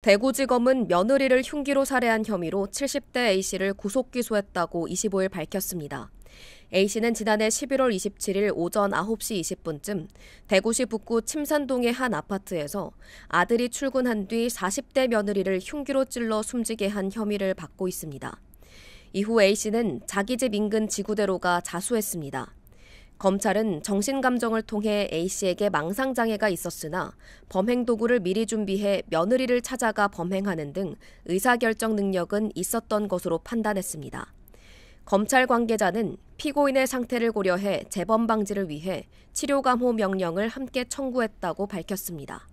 대구지검은 며느리를 흉기로 살해한 혐의로 70대 A씨를 구속 기소했다고 25일 밝혔습니다. A씨는 지난해 11월 27일 오전 9시 20분쯤 대구시 북구 침산동의 한 아파트에서 아들이 출근한 뒤 40대 며느리를 흉기로 찔러 숨지게 한 혐의를 받고 있습니다. 이후 A씨는 자기 집 인근 지구대로가 자수했습니다. 검찰은 정신감정을 통해 A씨에게 망상장애가 있었으나 범행도구를 미리 준비해 며느리를 찾아가 범행하는 등 의사결정 능력은 있었던 것으로 판단했습니다. 검찰 관계자는 피고인의 상태를 고려해 재범 방지를 위해 치료감호 명령을 함께 청구했다고 밝혔습니다.